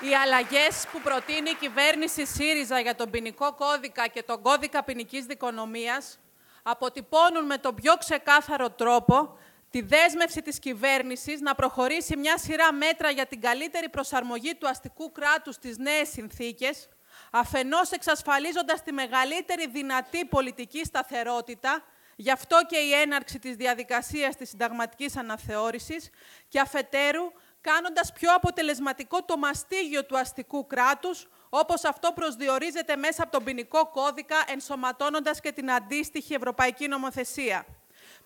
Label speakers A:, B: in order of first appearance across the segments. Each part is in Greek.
A: οι αλλαγές που προτείνει η κυβέρνηση ΣΥΡΙΖΑ για τον ποινικό κώδικα και τον κώδικα ποινικής δικονομίας αποτυπώνουν με τον πιο ξεκάθαρο τρόπο τη δέσμευση της κυβέρνησης να προχωρήσει μια σειρά μέτρα για την καλύτερη προσαρμογή του αστικού κράτους στις νέες συνθήκες, αφενός εξασφαλίζοντας τη μεγαλύτερη δυνατή πολιτική σταθερότητα, γι' αυτό και η έναρξη της διαδικασίας της συνταγματικής αναθεώρησης και αφετέρου κάνοντας πιο αποτελεσματικό το μαστίγιο του αστικού κράτους, όπως αυτό προσδιορίζεται μέσα από τον ποινικό κώδικα, ενσωματώνοντας και την αντίστοιχη ευρωπαϊκή νομοθεσία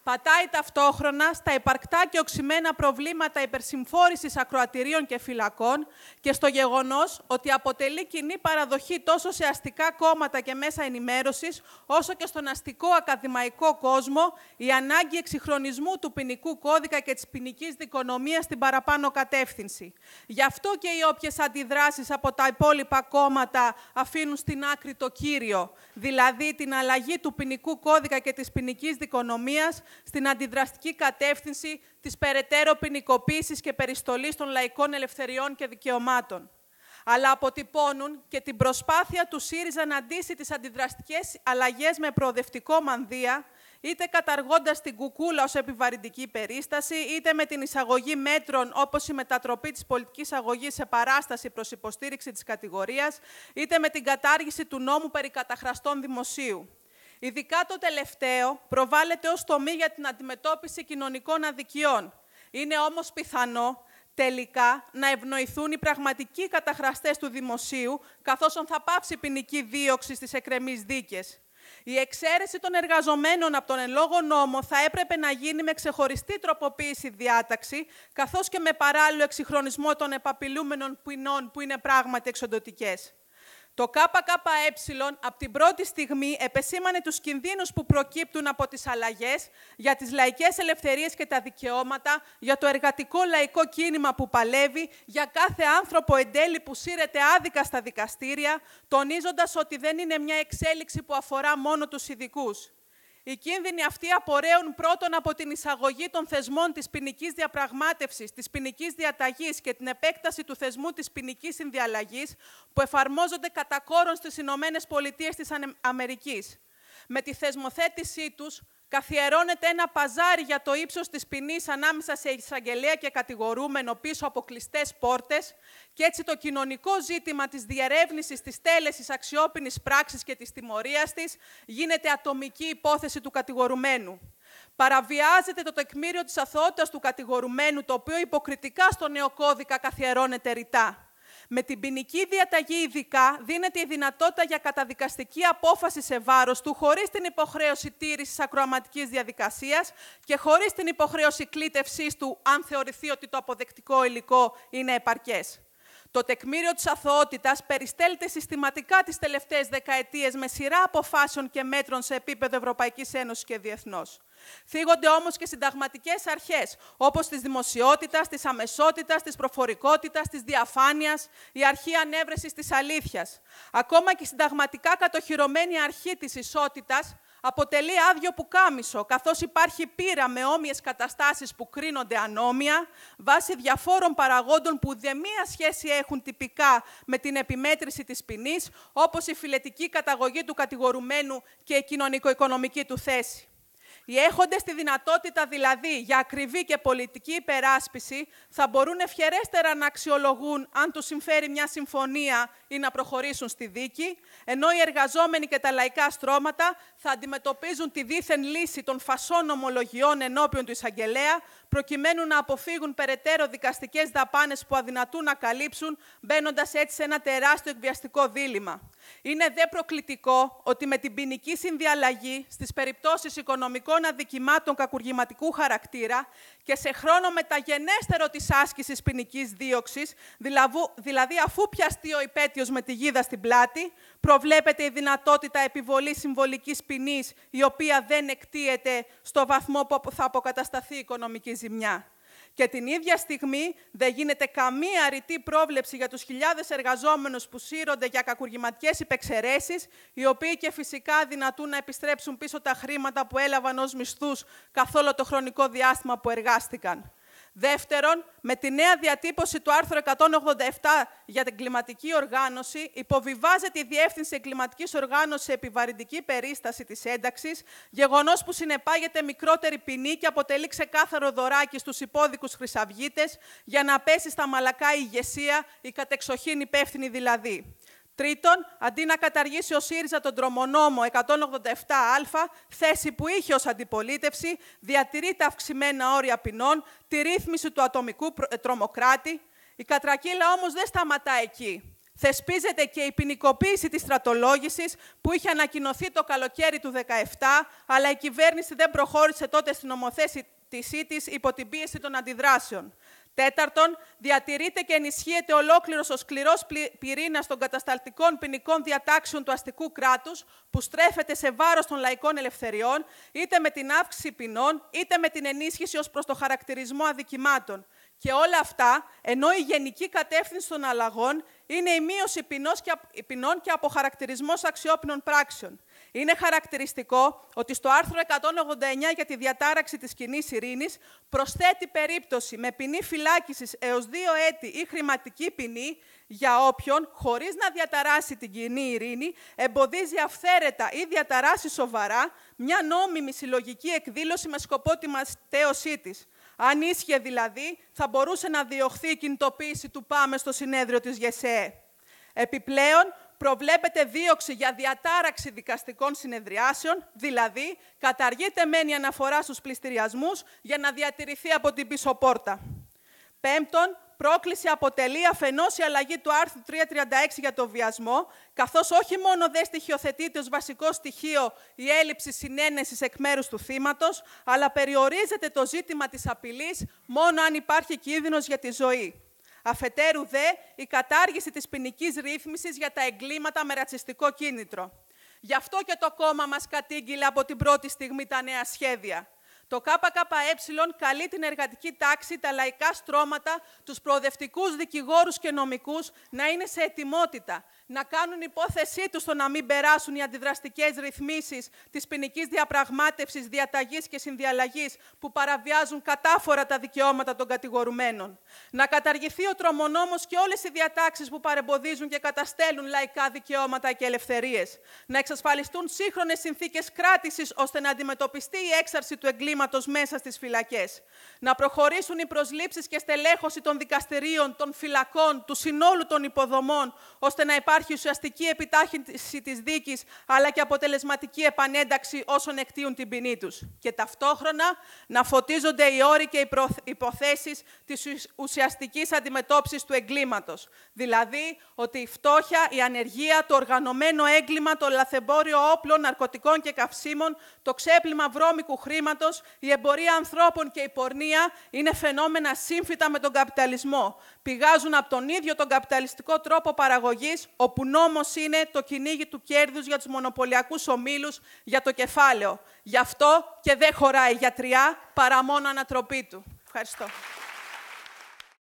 A: πατάει ταυτόχρονα στα υπαρκτά και οξυμένα προβλήματα υπερσυμφόρησης ακροατηρίων και φυλακών και στο γεγονός ότι αποτελεί κοινή παραδοχή τόσο σε αστικά κόμματα και μέσα ενημέρωσης, όσο και στον αστικό ακαδημαϊκό κόσμο, η ανάγκη εξυγχρονισμού του ποινικού κώδικα και της ποινική δικονομίας στην παραπάνω κατεύθυνση. Γι' αυτό και οι όποιες αντιδράσεις από τα υπόλοιπα κόμματα αφήνουν στην άκρη το κύριο, δηλαδή την αλλαγή του ποινικού κώδικα και της ποινικής δικονομίας, στην αντιδραστική κατεύθυνση της περαιτέρω ποινικοποίησης και περιστολής των λαϊκών ελευθεριών και δικαιωμάτων. Αλλά αποτυπώνουν και την προσπάθεια του ΣΥΡΙΖΑ να αντίσει τις αντιδραστικές αλλαγές με προοδευτικό μανδύα, είτε καταργώντας την κουκούλα ως επιβαρυντική περίσταση, είτε με την εισαγωγή μέτρων όπως η μετατροπή της πολιτικής αγωγής σε παράσταση προς υποστήριξη της κατηγορίας, είτε με την κατάργηση του νόμου περί καταχραστών δημοσίου. Ειδικά το τελευταίο προβάλλεται ως τομή για την αντιμετώπιση κοινωνικών αδικιών. Είναι όμως πιθανό τελικά να ευνοηθούν οι πραγματικοί καταχραστές του δημοσίου, καθώς θα πάψει ποινική δίωξη στις εκρεμείς δίκες. Η εξαίρεση των εργαζομένων από τον εν λόγω νόμο θα έπρεπε να γίνει με ξεχωριστή τροποποίηση διάταξη, καθώς και με παράλληλο εξυγχρονισμό των επαπειλούμενων ποινών που είναι πράγματι εξοντοτικές. Το ΚΚΕ από την πρώτη στιγμή επεσήμανε τους κινδύνους που προκύπτουν από τις αλλαγές για τις λαϊκές ελευθερίες και τα δικαιώματα, για το εργατικό λαϊκό κίνημα που παλεύει, για κάθε άνθρωπο εν τέλει που σύρεται άδικα στα δικαστήρια, τονίζοντας ότι δεν είναι μια εξέλιξη που αφορά μόνο τους ειδικούς. Οι κίνδυνοι αυτοί απορρέουν πρώτον από την εισαγωγή των θεσμών της ποινική διαπραγμάτευσης, της ποινική διαταγής και την επέκταση του θεσμού της ποινική συνδιαλλαγής, που εφαρμόζονται κατά κόρον στις Ηνωμένες Πολιτείες της Με τη θεσμοθέτησή τους, Καθιερώνεται ένα παζάρι για το ύψος της ποινής ανάμεσα σε εισαγγελέα και κατηγορούμενο πίσω από κλειστές πόρτες και έτσι το κοινωνικό ζήτημα της διερεύνησης της τέλεσης αξιόπινης πράξης και της τιμωρίας της γίνεται ατομική υπόθεση του κατηγορουμένου. Παραβιάζεται το τεκμήριο της αθωότητας του κατηγορουμένου, το οποίο υποκριτικά στο νέο κώδικα καθιερώνεται ρητά. Με την ποινική διαταγή ειδικά δίνεται η δυνατότητα για καταδικαστική απόφαση σε βάρος του χωρίς την υποχρέωση τήρησης ακροαματικής διαδικασίας και χωρίς την υποχρέωση κλήτευσής του αν θεωρηθεί ότι το αποδεκτικό υλικό είναι επαρκές. Το τεκμήριο της αθωότητας περιστέλλεται συστηματικά τις τελευταίες δεκαετίες με σειρά αποφάσεων και μέτρων σε επίπεδο Ευρωπαϊκής Ένωσης και διεθνώς. Θίγονται όμως και συνταγματικές αρχές, όπως της δημοσιότητας, της αμεσότητας, της προφορικότητας, της διαφάνειας, η αρχή ανέβρεσης της αλήθειας. Ακόμα και η συνταγματικά κατοχυρωμένη αρχή της ισότητας αποτελεί άδειο πουκάμισο, καθώς υπάρχει πείρα με όμοιες καταστάσεις που κρίνονται ανώμια, βάσει διαφόρων παραγόντων που μία σχέση έχουν τυπικά με την επιμέτρηση της ποινής, όπως η φιλετική καταγωγή του κατηγορουμένου και η κοινωνικο-οικονομική του θέση. Οι έχοντες τη δυνατότητα δηλαδή για ακριβή και πολιτική υπεράσπιση θα μπορούν ευχερέστερα να αξιολογούν αν τους συμφέρει μια συμφωνία ή να προχωρήσουν στη δίκη, ενώ οι εργαζόμενοι και τα λαϊκά στρώματα θα αντιμετωπίζουν τη δίθεν λύση των φασών ομολογιών ενώπιον του εισαγγελέα, προκειμένου να αποφύγουν περαιτέρω δικαστικές δαπάνες που αδυνατούν να καλύψουν, μπαίνοντας έτσι σε ένα τεράστιο εκβιαστικό δίλημα. Είναι δε προκλητικό ότι με την ποινική συνδιαλλαγή στις περιπτώσεις οικονομικών αδικημάτων κακουργηματικού χαρακτήρα και σε χρόνο μεταγενέστερο της άσκησης ποινικής δίωξης, δηλαδή αφού πιαστεί ο υπέτειος με τη γίδα στην πλάτη, προβλέπεται η δυνατότητα επιβολής συμβολικής ποινής, η οποία δεν εκτίεται στο βαθμό που θα αποκατασταθεί η οικονομική ζημιά και την ίδια στιγμή δεν γίνεται καμία ρητή πρόβλεψη για τους χιλιάδες εργαζόμενους που σύρονται για κακουργηματικές υπεξαιρέσεις, οι οποίοι και φυσικά δυνατούν να επιστρέψουν πίσω τα χρήματα που έλαβαν ως μισθούς καθ' όλο το χρονικό διάστημα που εργάστηκαν. Δεύτερον, με τη νέα διατύπωση του άρθρου 187 για την κλιματική οργάνωση, υποβιβάζεται η διεύθυνση εγκληματικής οργάνωσης σε επιβαρυντική περίσταση της ένταξης, γεγονός που συνεπάγεται μικρότερη ποινή και αποτελεί ξεκάθαρο δωράκι στους υπόδικους χρυσαυγίτες για να πέσει στα μαλακά η ηγεσία, η κατεξοχήν υπεύθυνη δηλαδή. Τρίτον, αντί να καταργήσει ο ΣΥΡΙΖΑ τον τρομονόμο 187α, θέση που είχε ως αντιπολίτευση, διατηρεί τα αυξημένα όρια ποινών, τη ρύθμιση του ατομικού ε, τρομοκράτη. Η κατρακύλα όμως δεν σταματά εκεί. Θεσπίζεται και η ποινικοποίηση της στρατολόγησης που είχε ανακοινωθεί το καλοκαίρι του 2017, αλλά η κυβέρνηση δεν προχώρησε τότε στην ομοθέση της υπό την πίεση των αντιδράσεων. Τέταρτον, διατηρείται και ενισχύεται ολόκληρος ο σκληρός πυρήνας των κατασταλτικών ποινικών διατάξεων του αστικού κράτους, που στρέφεται σε βάρος των λαϊκών ελευθεριών, είτε με την αύξηση ποινών, είτε με την ενίσχυση ως προς το χαρακτηρισμό αδικημάτων. Και όλα αυτά, ενώ η γενική κατεύθυνση των αλλαγών είναι η μείωση ποινών και αποχαρακτηρισμός αξιόπινων πράξεων. Είναι χαρακτηριστικό ότι στο άρθρο 189 για τη διατάραξη της κοινή ειρήνης προσθέτει περίπτωση με ποινή φυλάκισης έως δύο έτη ή χρηματική ποινή για όποιον, χωρίς να διαταράσει την κοινή ειρήνη, εμποδίζει αυθαίρετα ή διαταράσει σοβαρά μια νόμιμη συλλογική εκδήλωση με σκοπό τη μαστέωσή της. Αν ίσχυε δηλαδή, θα μπορούσε να διωχθεί η κινητοποίηση του ΠΑΜΕ στο συνέδριο της ΓΕΣΕΕ. Επιπλέον, προβλέπεται δίωξη για διατάραξη δικαστικών συνεδριάσεων, δηλαδή καταργείται μεν η αναφορά στους πληστηριασμούς για να διατηρηθεί από την πίσω πόρτα. Πέμπτον, πρόκληση αποτελεί αφενός η αλλαγή του άρθρου 336 για τον βιασμό, καθώς όχι μόνο δεν στοιχειοθετείται ως βασικό στοιχείο η έλλειψη συνένεσης εκ μέρους του θύματος, αλλά περιορίζεται το ζήτημα της απειλής μόνο αν υπάρχει κίνδυνος για τη ζωή. Αφετέρου δε η κατάργηση της ποινικής ρύθμισης για τα εγκλήματα με ρατσιστικό κίνητρο. Γι' αυτό και το κόμμα μας κατήγγειλε από την πρώτη στιγμή τα νέα σχέδια. Το ΚΚΕ καλεί την εργατική τάξη, τα λαϊκά στρώματα, τους προοδευτικούς δικηγόρους και νομικούς να είναι σε ετοιμότητα, να κάνουν υπόθεσή τους στο να μην περάσουν οι αντιδραστικές ρυθμίσεις της ποινικής διαπραγμάτευσης, διαταγής και συνδιαλλαγής που παραβιάζουν κατάφορα τα δικαιώματα των κατηγορουμένων. Να καταργηθεί ο τρομονόμος και όλες οι διατάξεις που παρεμποδίζουν και καταστέλουν λαϊκά δικαιώματα και ελευθερίες. Να εξασφαλιστούν σύγχρονες συνθήκες κράτησης ώστε να αντιμετωπιστεί η έξαρση του εγκλήματος μέσα στις φυλακές. Να προχωρήσουν οι προσλήψεις και στελέχωση των δικαστηρίων, των φυλακών, του συνόλου των υποδομών, ώστε να υπάρχει ουσιαστική επιτάχυνση της δίκης, αλλά και αποτελεσματική επανένταξη όσων εκτίουν την ποινή τους. Και ταυτόχρονα να φωτίζονται οι όροι και οι υποθέσεις της ουσιαστικής αντιμετώπισης του εγκλήματος. Δηλαδή, ότι η φτώχεια, η ανεργία, το οργανωμένο έγκλημα, το λαθεμπόριο όπλων, ναρκωτικών και καυσίμων, το ξέπλυμα βρώμικου χρήματος η εμπορία ανθρώπων και η πορνεία είναι φαινόμενα σύμφυτα με τον καπιταλισμό. Πηγάζουν από τον ίδιο τον καπιταλιστικό τρόπο παραγωγής, όπου νόμος είναι το κυνήγι του κέρδους για τους μονοπωλιακούς ομίλους για το κεφάλαιο. Γι' αυτό και δεν χωράει γιατριά παρά μόνο ανατροπή του. Ευχαριστώ.